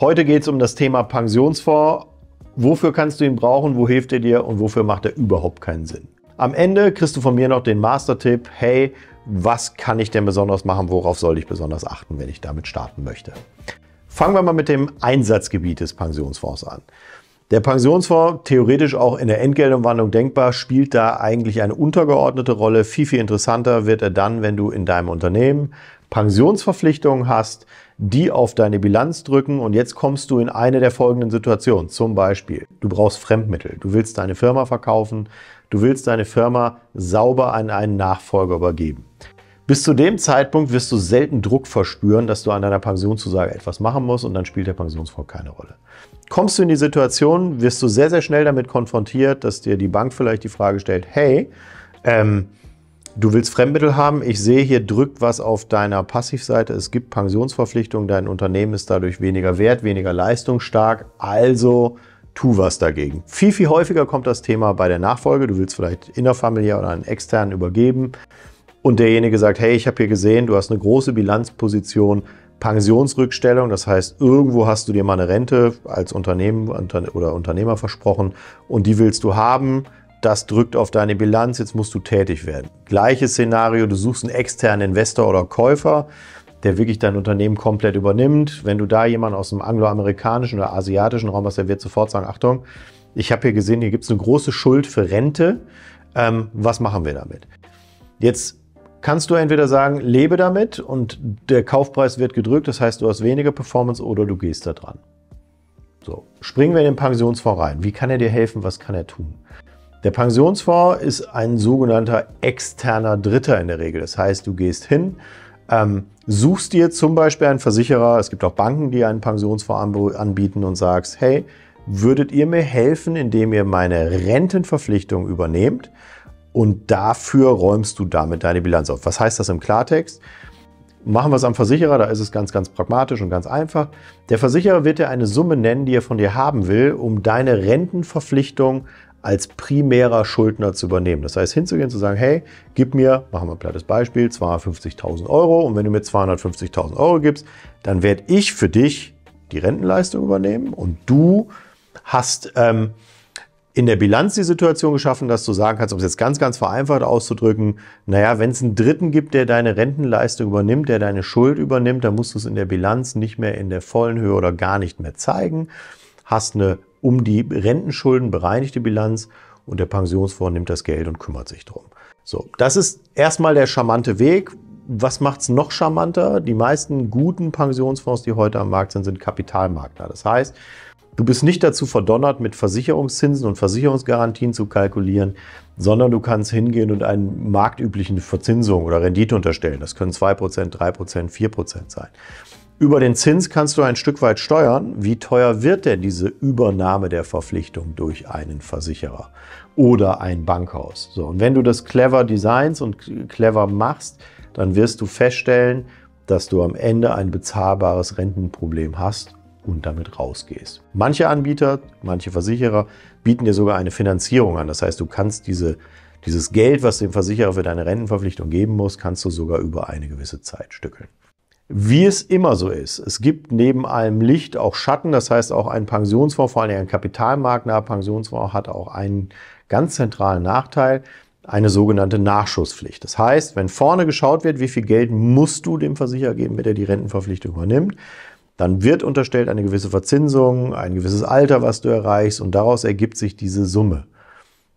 Heute geht es um das Thema Pensionsfonds. Wofür kannst du ihn brauchen? Wo hilft er dir? Und wofür macht er überhaupt keinen Sinn? Am Ende kriegst du von mir noch den Master-Tipp. Hey, was kann ich denn besonders machen? Worauf soll ich besonders achten, wenn ich damit starten möchte? Fangen wir mal mit dem Einsatzgebiet des Pensionsfonds an. Der Pensionsfonds, theoretisch auch in der Entgeltumwandlung denkbar, spielt da eigentlich eine untergeordnete Rolle. Viel, viel interessanter wird er dann, wenn du in deinem Unternehmen Pensionsverpflichtungen hast, die auf deine Bilanz drücken und jetzt kommst du in eine der folgenden Situationen. Zum Beispiel, du brauchst Fremdmittel, du willst deine Firma verkaufen, du willst deine Firma sauber an einen Nachfolger übergeben. Bis zu dem Zeitpunkt wirst du selten Druck verspüren, dass du an deiner Pensionszusage etwas machen musst und dann spielt der Pensionsfonds keine Rolle. Kommst du in die Situation, wirst du sehr, sehr schnell damit konfrontiert, dass dir die Bank vielleicht die Frage stellt, hey, ähm, du willst Fremdmittel haben, ich sehe hier drückt was auf deiner Passivseite, es gibt Pensionsverpflichtungen, dein Unternehmen ist dadurch weniger wert, weniger leistungsstark, also tu was dagegen. Viel, viel häufiger kommt das Thema bei der Nachfolge, du willst vielleicht innerfamiliär oder einen externen übergeben und derjenige sagt, hey, ich habe hier gesehen, du hast eine große Bilanzposition, Pensionsrückstellung, das heißt, irgendwo hast du dir mal eine Rente als Unternehmen oder Unternehmer versprochen und die willst du haben. Das drückt auf deine Bilanz, jetzt musst du tätig werden. Gleiches Szenario, du suchst einen externen Investor oder Käufer, der wirklich dein Unternehmen komplett übernimmt. Wenn du da jemanden aus dem angloamerikanischen oder asiatischen Raum hast, der wird sofort sagen, Achtung, ich habe hier gesehen, hier gibt es eine große Schuld für Rente. Ähm, was machen wir damit? Jetzt kannst du entweder sagen, lebe damit und der Kaufpreis wird gedrückt, das heißt, du hast weniger Performance oder du gehst da dran. So, springen wir in den Pensionsfonds rein. Wie kann er dir helfen? Was kann er tun? Der Pensionsfonds ist ein sogenannter externer Dritter in der Regel. Das heißt, du gehst hin, ähm, suchst dir zum Beispiel einen Versicherer, es gibt auch Banken, die einen Pensionsfonds anbieten und sagst, hey, würdet ihr mir helfen, indem ihr meine Rentenverpflichtung übernehmt? und dafür räumst du damit deine Bilanz auf. Was heißt das im Klartext? Machen wir es am Versicherer, da ist es ganz, ganz pragmatisch und ganz einfach. Der Versicherer wird dir eine Summe nennen, die er von dir haben will, um deine Rentenverpflichtung als primärer Schuldner zu übernehmen. Das heißt, hinzugehen, zu sagen, hey, gib mir, machen wir ein plattes Beispiel, 250.000 Euro und wenn du mir 250.000 Euro gibst, dann werde ich für dich die Rentenleistung übernehmen und du hast ähm, in der Bilanz die Situation geschaffen, dass du sagen kannst, um es jetzt ganz, ganz vereinfacht auszudrücken, naja, wenn es einen Dritten gibt, der deine Rentenleistung übernimmt, der deine Schuld übernimmt, dann musst du es in der Bilanz nicht mehr in der vollen Höhe oder gar nicht mehr zeigen, hast eine um die Rentenschulden bereinigte Bilanz und der Pensionsfonds nimmt das Geld und kümmert sich drum. So, das ist erstmal der charmante Weg. Was macht es noch charmanter? Die meisten guten Pensionsfonds, die heute am Markt sind, sind Kapitalmarktler. Das heißt, Du bist nicht dazu verdonnert, mit Versicherungszinsen und Versicherungsgarantien zu kalkulieren, sondern du kannst hingehen und einen marktüblichen Verzinsung oder Rendite unterstellen. Das können 2%, 3%, 4% sein. Über den Zins kannst du ein Stück weit steuern, wie teuer wird denn diese Übernahme der Verpflichtung durch einen Versicherer oder ein Bankhaus. So, und wenn du das clever designst und clever machst, dann wirst du feststellen, dass du am Ende ein bezahlbares Rentenproblem hast und damit rausgehst. Manche Anbieter, manche Versicherer bieten dir sogar eine Finanzierung an. Das heißt, du kannst diese, dieses Geld, was dem Versicherer für deine Rentenverpflichtung geben muss, kannst du sogar über eine gewisse Zeit stückeln. Wie es immer so ist, es gibt neben allem Licht auch Schatten, das heißt auch ein Pensionsfonds, vor allem ein kapitalmarktnaher Pensionsfonds hat auch einen ganz zentralen Nachteil, eine sogenannte Nachschusspflicht. Das heißt, wenn vorne geschaut wird, wie viel Geld musst du dem Versicherer geben, wenn er die Rentenverpflichtung übernimmt, dann wird unterstellt eine gewisse Verzinsung, ein gewisses Alter, was du erreichst und daraus ergibt sich diese Summe.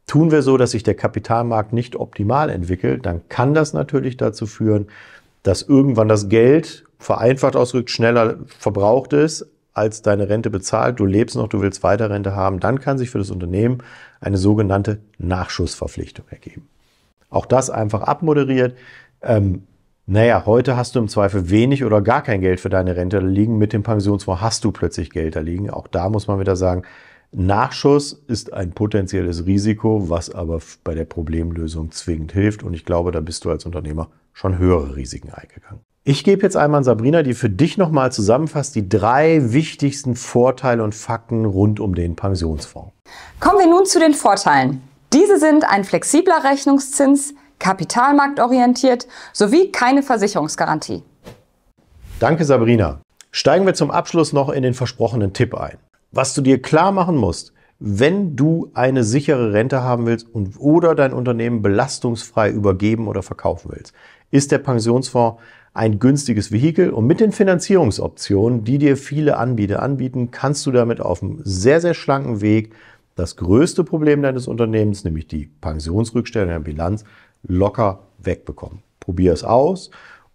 Tun wir so, dass sich der Kapitalmarkt nicht optimal entwickelt, dann kann das natürlich dazu führen, dass irgendwann das Geld vereinfacht ausgedrückt schneller verbraucht ist, als deine Rente bezahlt, du lebst noch, du willst weiter Rente haben, dann kann sich für das Unternehmen eine sogenannte Nachschussverpflichtung ergeben. Auch das einfach abmoderiert. Ähm, naja, heute hast du im Zweifel wenig oder gar kein Geld für deine Rente liegen. Mit dem Pensionsfonds hast du plötzlich Geld da liegen. Auch da muss man wieder sagen, Nachschuss ist ein potenzielles Risiko, was aber bei der Problemlösung zwingend hilft. Und ich glaube, da bist du als Unternehmer schon höhere Risiken eingegangen. Ich gebe jetzt einmal an Sabrina, die für dich nochmal zusammenfasst, die drei wichtigsten Vorteile und Fakten rund um den Pensionsfonds. Kommen wir nun zu den Vorteilen. Diese sind ein flexibler Rechnungszins, kapitalmarktorientiert sowie keine Versicherungsgarantie. Danke, Sabrina. Steigen wir zum Abschluss noch in den versprochenen Tipp ein. Was du dir klar machen musst, wenn du eine sichere Rente haben willst und oder dein Unternehmen belastungsfrei übergeben oder verkaufen willst, ist der Pensionsfonds ein günstiges Vehikel und mit den Finanzierungsoptionen, die dir viele Anbieter anbieten, kannst du damit auf einem sehr, sehr schlanken Weg das größte Problem deines Unternehmens, nämlich die Pensionsrückstellung der Bilanz, locker wegbekommen. Probier es aus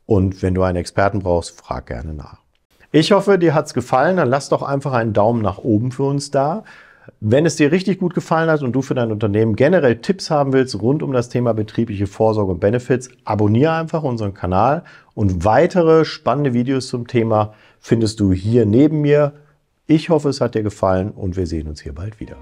und wenn du einen Experten brauchst, frag gerne nach. Ich hoffe, dir hat es gefallen. Dann lass doch einfach einen Daumen nach oben für uns da. Wenn es dir richtig gut gefallen hat und du für dein Unternehmen generell Tipps haben willst rund um das Thema betriebliche Vorsorge und Benefits, abonniere einfach unseren Kanal und weitere spannende Videos zum Thema findest du hier neben mir. Ich hoffe, es hat dir gefallen und wir sehen uns hier bald wieder.